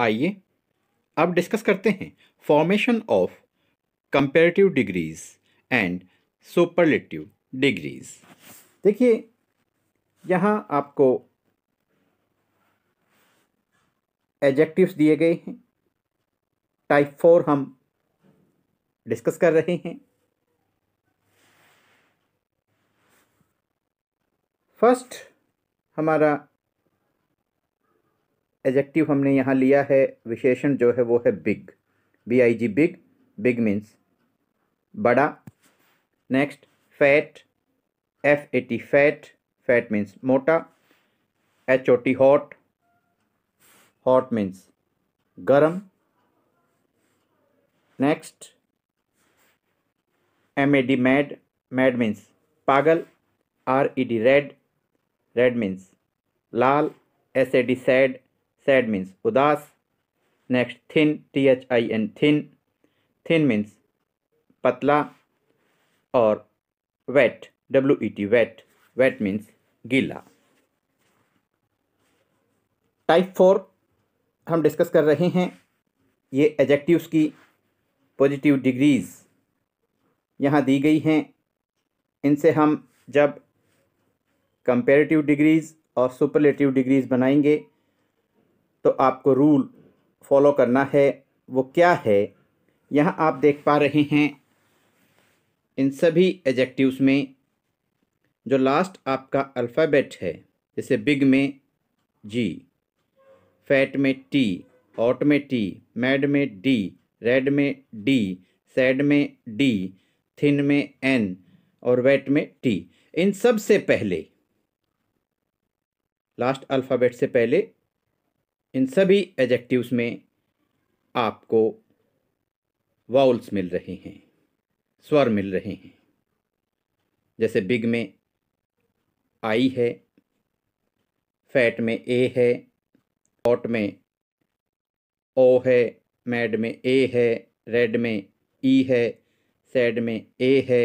आइए अब डिस्कस करते हैं formation of comparative degrees and superlative degrees देखिए यहाँ आपको एडजेक्टिव्स दिए गए हैं टाइप फोर हम डिस्कस कर रहे हैं फर्स्ट हमारा एजेक्टिव हमने यहाँ लिया है विशेषण जो है वो है big B I G big big means बड़ा next fat F A T fat fat means मोटा H O T hot hot means गर्म next M A D mad mad means पागल R E D red red means लाल S A D sad sad means उदास next thin T H I N thin thin means पतला और wet W E T wet wet means गीला type four हम discuss कर रहे हैं ये एजेक्टिव्स की पॉजिटिव डिग्रीज यहाँ दी गई हैं इनसे हम जब कंपेरेटिव डिग्रीज़ और सुपरलेटिव डिग्रीज़ बनाएंगे तो आपको रूल फॉलो करना है वो क्या है यहाँ आप देख पा रहे हैं इन सभी एजेक्टिव्स में जो लास्ट आपका अल्फ़ाबेट है जैसे बिग में जी फैट में टी ऑट में टी मैड में डी रेड में डी सैड में डी थिन में एन और वेट में टी इन सब से पहले लास्ट अल्फ़ाबेट से पहले इन सभी एडजेक्टिव्स में आपको वाउल्स मिल रहे हैं स्वर मिल रहे हैं जैसे बिग में आई है फैट में ए है ऑट में ओ है मैड में ए है रेड में ई e है सैड में ए है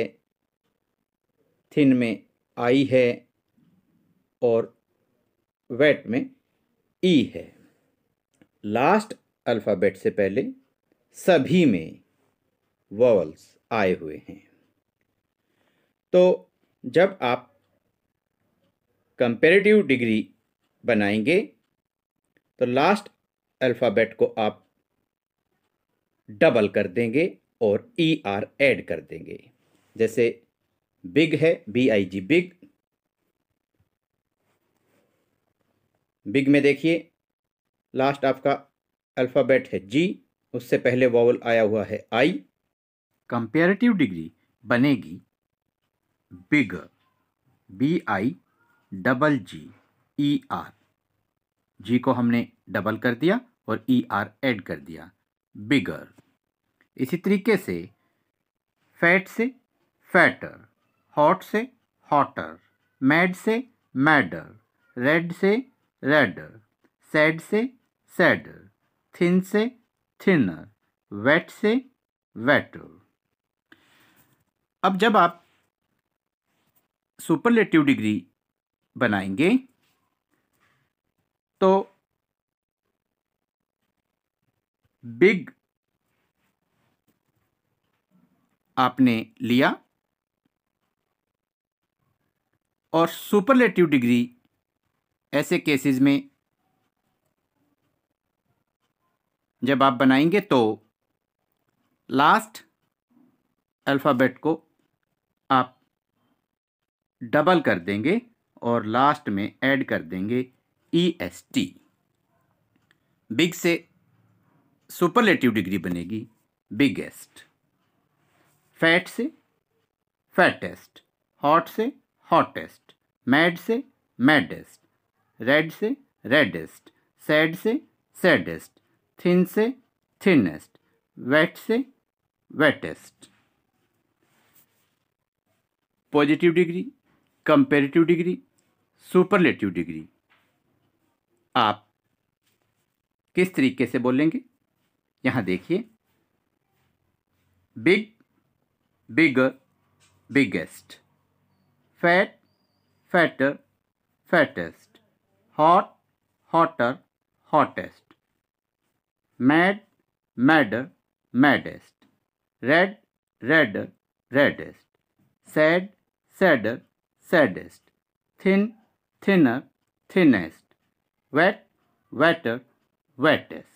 थिन में आई है और वेट में ई e है लास्ट अल्फ़ाबेट से पहले सभी में वॉवल्स आए हुए हैं तो जब आप कंपेरेटिव डिग्री बनाएंगे तो लास्ट अल्फ़ाबेट को आप डबल कर देंगे और ई आर ऐड कर देंगे जैसे बिग है B I G big big में देखिए लास्ट आपका अल्फ़ाबेट है जी उससे पहले वॉवल आया हुआ है आई कंपेरेटिव डिग्री बनेगी big B I double G E R G को हमने डबल कर दिया और ई आर एड कर दिया बिगर इसी तरीके से फैट से फैटर हॉट से हॉटर मैड से मैडर रेड से रेडर सैड से सेड थिन से थिनर वेट से वेटर अब जब आप सुपरलेटिव डिग्री बनाएंगे तो बिग आपने लिया और सुपरलेटिव डिग्री ऐसे केसेस में जब आप बनाएंगे तो लास्ट अल्फ़ाबेट को आप डबल कर देंगे और लास्ट में ऐड कर देंगे ई एस टी बिग से सुपरलेटिव डिग्री बनेगी बिगेस्ट फैट से फैटेस्ट हॉट से हॉटेस्ट मैड से मैडेस्ट रेड से रेडेस्ट सैड से सैडेस्ट थिन से थिनेस्ट वेट से wettest positive degree comparative degree superlative degree आप किस तरीके से बोलेंगे यहाँ देखिए big bigger biggest fat fatter fattest hot hotter hottest mad, madder, maddest. Red, redder, reddest. Sad, sadder, saddest. Thin, thinner, thinnest. Wet, wetter, wettest.